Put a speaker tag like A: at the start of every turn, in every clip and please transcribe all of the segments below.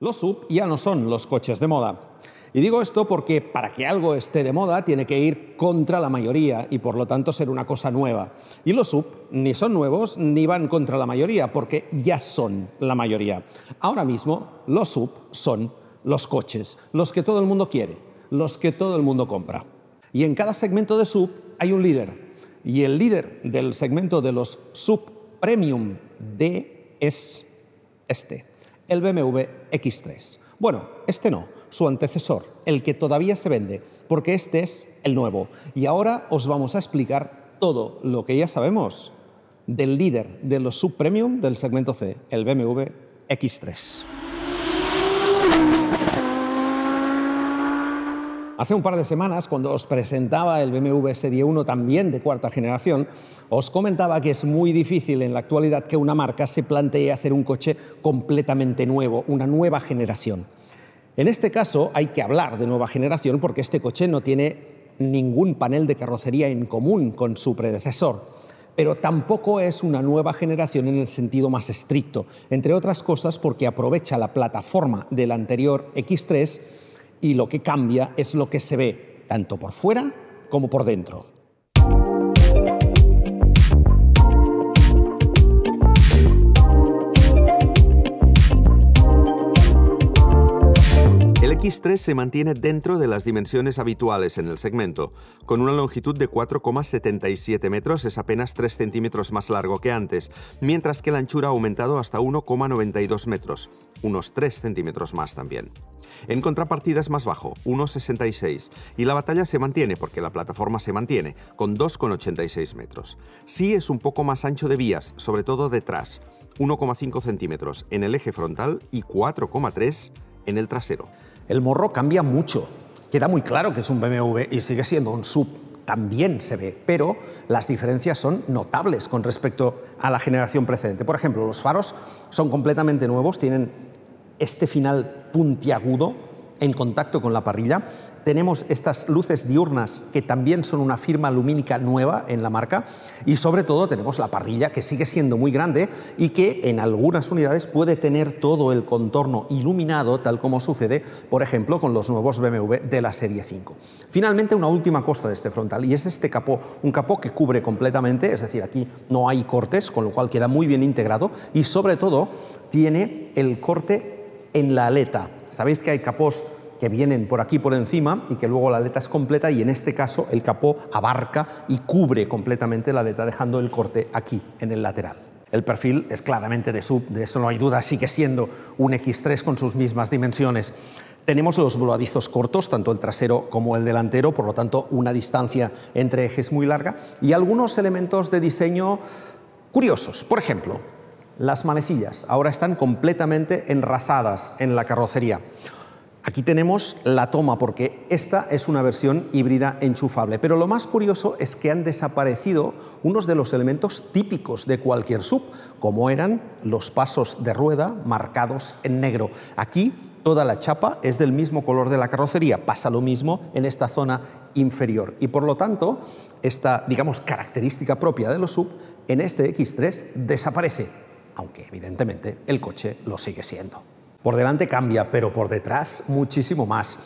A: Los sub ya no son los coches de moda. Y digo esto porque para que algo esté de moda tiene que ir contra la mayoría y por lo tanto ser una cosa nueva. Y los sub ni son nuevos ni van contra la mayoría porque ya son la mayoría. Ahora mismo los sub son los coches, los que todo el mundo quiere, los que todo el mundo compra. Y en cada segmento de sub hay un líder. Y el líder del segmento de los sub premium D es este el BMW X3. Bueno, este no, su antecesor, el que todavía se vende, porque este es el nuevo. Y ahora os vamos a explicar todo lo que ya sabemos del líder de los subpremium del segmento C, el BMW X3. Hace un par de semanas, cuando os presentaba el BMW Serie 1 también de cuarta generación, os comentaba que es muy difícil en la actualidad que una marca se plantee hacer un coche completamente nuevo, una nueva generación. En este caso hay que hablar de nueva generación porque este coche no tiene ningún panel de carrocería en común con su predecesor pero tampoco es una nueva generación en el sentido más estricto, entre otras cosas porque aprovecha la plataforma del anterior X3 y lo que cambia es lo que se ve, tanto por fuera como por dentro. X3 se mantiene dentro de las dimensiones habituales en el segmento. Con una longitud de 4,77 metros es apenas 3 centímetros más largo que antes, mientras que la anchura ha aumentado hasta 1,92 metros, unos 3 centímetros más también. En contrapartida es más bajo, 1,66, y la batalla se mantiene porque la plataforma se mantiene, con 2,86 metros. Sí es un poco más ancho de vías, sobre todo detrás, 1,5 centímetros en el eje frontal y 4,3 en el trasero. El morro cambia mucho. Queda muy claro que es un BMW y sigue siendo un sub, también se ve, pero las diferencias son notables con respecto a la generación precedente. Por ejemplo, los faros son completamente nuevos, tienen este final puntiagudo en contacto con la parrilla. Tenemos estas luces diurnas que también son una firma lumínica nueva en la marca y sobre todo tenemos la parrilla que sigue siendo muy grande y que en algunas unidades puede tener todo el contorno iluminado tal como sucede por ejemplo con los nuevos BMW de la serie 5. Finalmente una última cosa de este frontal y es este capó, un capó que cubre completamente, es decir aquí no hay cortes con lo cual queda muy bien integrado y sobre todo tiene el corte en la aleta Sabéis que hay capos que vienen por aquí por encima y que luego la aleta es completa y en este caso el capó abarca y cubre completamente la aleta dejando el corte aquí en el lateral. El perfil es claramente de sub, de eso no hay duda, sigue siendo un X3 con sus mismas dimensiones. Tenemos los voladizos cortos, tanto el trasero como el delantero, por lo tanto una distancia entre ejes muy larga y algunos elementos de diseño curiosos. Por ejemplo, las manecillas ahora están completamente enrasadas en la carrocería. Aquí tenemos la toma porque esta es una versión híbrida enchufable, pero lo más curioso es que han desaparecido unos de los elementos típicos de cualquier sub, como eran los pasos de rueda marcados en negro. Aquí toda la chapa es del mismo color de la carrocería, pasa lo mismo en esta zona inferior y por lo tanto esta, digamos, característica propia de los sub en este X3 desaparece aunque evidentemente el coche lo sigue siendo. Por delante cambia, pero por detrás muchísimo más.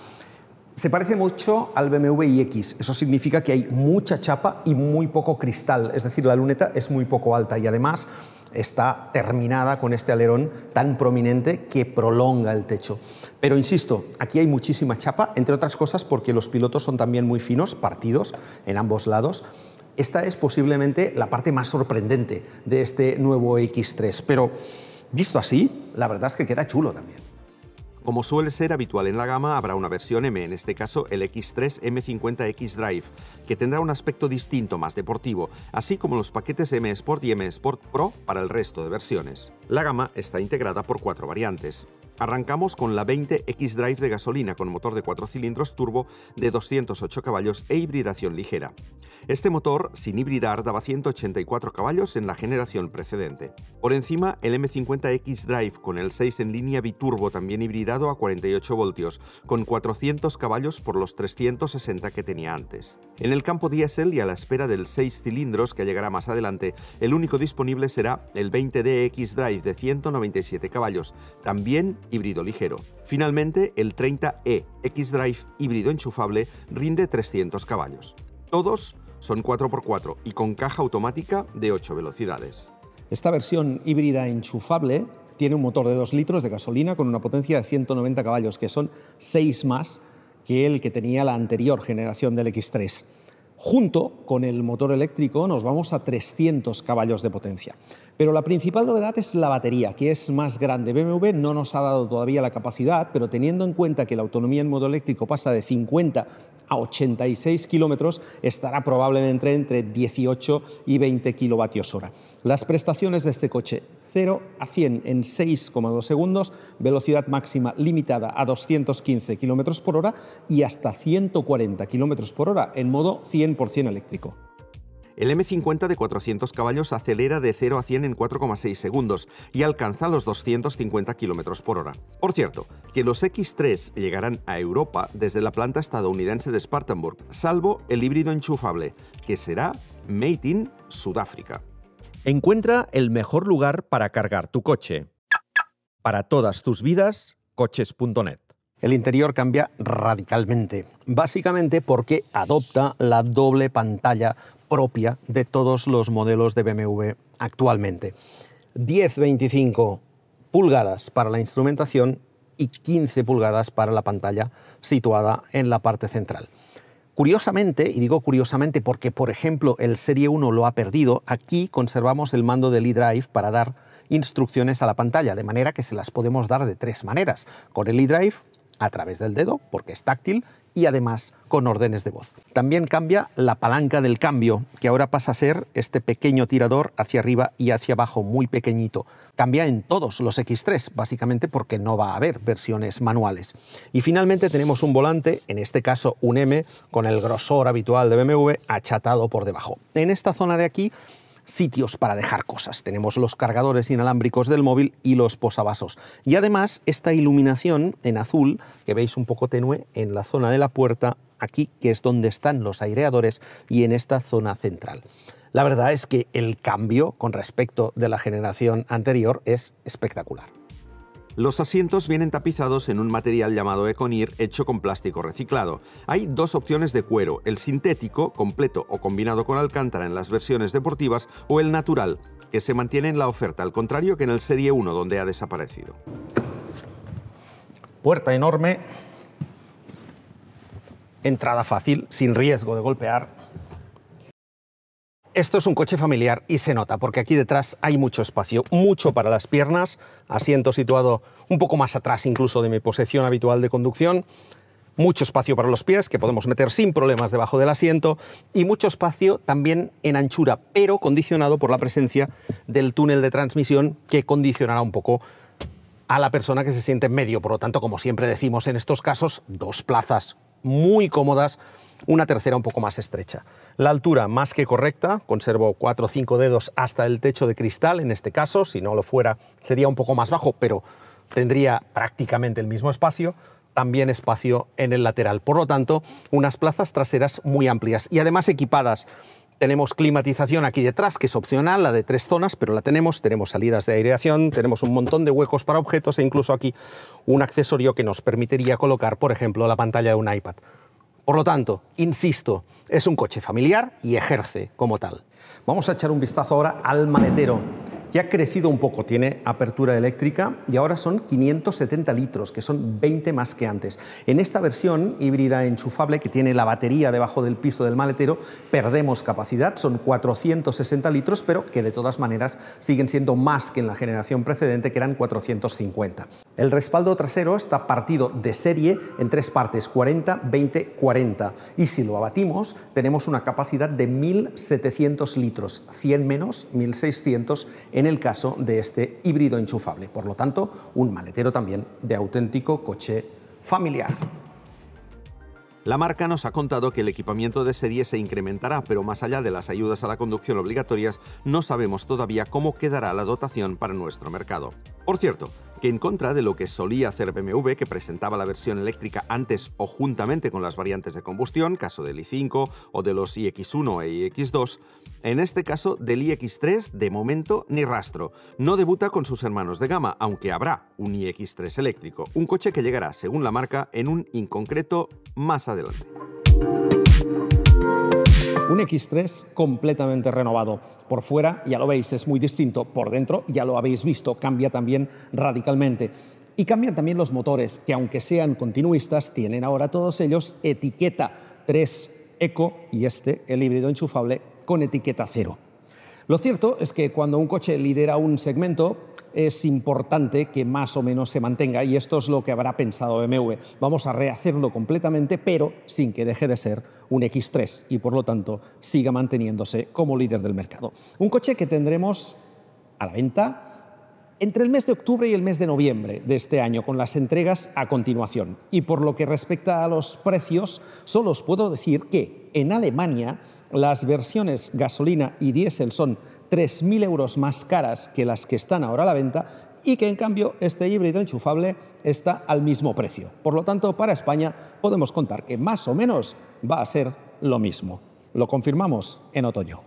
A: Se parece mucho al BMW iX, eso significa que hay mucha chapa y muy poco cristal, es decir, la luneta es muy poco alta y además está terminada con este alerón tan prominente que prolonga el techo. Pero insisto, aquí hay muchísima chapa, entre otras cosas porque los pilotos son también muy finos, partidos en ambos lados, esta es posiblemente la parte más sorprendente de este nuevo X3, pero visto así, la verdad es que queda chulo también. Como suele ser habitual en la gama, habrá una versión M, en este caso el X3 M50X Drive, que tendrá un aspecto distinto, más deportivo, así como los paquetes M Sport y M Sport Pro para el resto de versiones. La gama está integrada por cuatro variantes, Arrancamos con la 20 X-Drive de gasolina con motor de 4 cilindros turbo de 208 caballos e hibridación ligera. Este motor, sin hibridar, daba 184 caballos en la generación precedente. Por encima, el M50 X-Drive con el 6 en línea biturbo también hibridado a 48 voltios, con 400 caballos por los 360 que tenía antes. En el campo diésel y a la espera del 6 cilindros que llegará más adelante, el único disponible será el 20D X-Drive de 197 caballos, también híbrido ligero. Finalmente, el 30e X-Drive híbrido enchufable rinde 300 caballos. Todos son 4x4 y con caja automática de 8 velocidades. Esta versión híbrida enchufable tiene un motor de 2 litros de gasolina con una potencia de 190 caballos, que son 6 más que el que tenía la anterior generación del X3. Junto con el motor eléctrico nos vamos a 300 caballos de potencia. Pero la principal novedad es la batería, que es más grande. BMW no nos ha dado todavía la capacidad, pero teniendo en cuenta que la autonomía en modo eléctrico pasa de 50 a 86 kilómetros, estará probablemente entre 18 y 20 kilovatios hora. Las prestaciones de este coche 0 a 100 en 6,2 segundos, velocidad máxima limitada a 215 km por hora y hasta 140 km por hora en modo 100% eléctrico. El M50 de 400 caballos acelera de 0 a 100 en 4,6 segundos y alcanza los 250 km por hora. Por cierto, que los X3 llegarán a Europa desde la planta estadounidense de Spartanburg, salvo el híbrido enchufable, que será Made in Sudáfrica. Encuentra el mejor lugar para cargar tu coche. Para todas tus vidas, coches.net. El interior cambia radicalmente, básicamente porque adopta la doble pantalla propia de todos los modelos de BMW actualmente. 10-25 pulgadas para la instrumentación y 15 pulgadas para la pantalla situada en la parte central. Curiosamente, y digo curiosamente porque por ejemplo el Serie 1 lo ha perdido, aquí conservamos el mando del eDrive para dar instrucciones a la pantalla, de manera que se las podemos dar de tres maneras. Con el eDrive, a través del dedo, porque es táctil, y además con órdenes de voz. También cambia la palanca del cambio, que ahora pasa a ser este pequeño tirador hacia arriba y hacia abajo, muy pequeñito. Cambia en todos los X3, básicamente porque no va a haber versiones manuales. Y finalmente tenemos un volante, en este caso un M, con el grosor habitual de BMW achatado por debajo. En esta zona de aquí sitios para dejar cosas. Tenemos los cargadores inalámbricos del móvil y los posavasos. Y además esta iluminación en azul, que veis un poco tenue, en la zona de la puerta, aquí que es donde están los aireadores y en esta zona central. La verdad es que el cambio con respecto de la generación anterior es espectacular. Los asientos vienen tapizados en un material llamado Econir hecho con plástico reciclado. Hay dos opciones de cuero, el sintético, completo o combinado con alcántara en las versiones deportivas, o el natural, que se mantiene en la oferta, al contrario que en el Serie 1, donde ha desaparecido. Puerta enorme, entrada fácil, sin riesgo de golpear, esto es un coche familiar y se nota porque aquí detrás hay mucho espacio, mucho para las piernas, asiento situado un poco más atrás incluso de mi posición habitual de conducción, mucho espacio para los pies que podemos meter sin problemas debajo del asiento y mucho espacio también en anchura, pero condicionado por la presencia del túnel de transmisión que condicionará un poco a la persona que se siente en medio. Por lo tanto, como siempre decimos en estos casos, dos plazas, muy cómodas, una tercera un poco más estrecha. La altura más que correcta, conservo 4 o 5 dedos hasta el techo de cristal, en este caso, si no lo fuera sería un poco más bajo, pero tendría prácticamente el mismo espacio, también espacio en el lateral. Por lo tanto, unas plazas traseras muy amplias y además equipadas tenemos climatización aquí detrás, que es opcional, la de tres zonas, pero la tenemos. Tenemos salidas de aireación, tenemos un montón de huecos para objetos e incluso aquí un accesorio que nos permitiría colocar, por ejemplo, la pantalla de un iPad. Por lo tanto, insisto, es un coche familiar y ejerce como tal. Vamos a echar un vistazo ahora al maletero. Ya ha crecido un poco, tiene apertura eléctrica y ahora son 570 litros, que son 20 más que antes. En esta versión híbrida enchufable que tiene la batería debajo del piso del maletero, perdemos capacidad, son 460 litros, pero que de todas maneras siguen siendo más que en la generación precedente, que eran 450. El respaldo trasero está partido de serie en tres partes, 40, 20, 40. Y si lo abatimos, tenemos una capacidad de 1.700 litros, 100 menos, 1.600 en en el caso de este híbrido enchufable. Por lo tanto, un maletero también de auténtico coche familiar. La marca nos ha contado que el equipamiento de serie se incrementará, pero más allá de las ayudas a la conducción obligatorias, no sabemos todavía cómo quedará la dotación para nuestro mercado. Por cierto, que en contra de lo que solía hacer BMW, que presentaba la versión eléctrica antes o juntamente con las variantes de combustión, caso del i5 o de los iX1 e iX2, en este caso del iX3 de momento ni rastro. No debuta con sus hermanos de gama, aunque habrá un iX3 eléctrico, un coche que llegará, según la marca, en un inconcreto más adelante. Un X3 completamente renovado. Por fuera, ya lo veis, es muy distinto. Por dentro, ya lo habéis visto, cambia también radicalmente. Y cambian también los motores, que aunque sean continuistas, tienen ahora todos ellos etiqueta 3 Eco y este, el híbrido enchufable, con etiqueta 0. Lo cierto es que cuando un coche lidera un segmento, es importante que más o menos se mantenga y esto es lo que habrá pensado BMW. Vamos a rehacerlo completamente, pero sin que deje de ser un X3 y por lo tanto siga manteniéndose como líder del mercado. Un coche que tendremos a la venta entre el mes de octubre y el mes de noviembre de este año, con las entregas a continuación. Y por lo que respecta a los precios, solo os puedo decir que en Alemania las versiones gasolina y diésel son 3.000 euros más caras que las que están ahora a la venta y que en cambio este híbrido enchufable está al mismo precio. Por lo tanto, para España podemos contar que más o menos va a ser lo mismo. Lo confirmamos en otoño.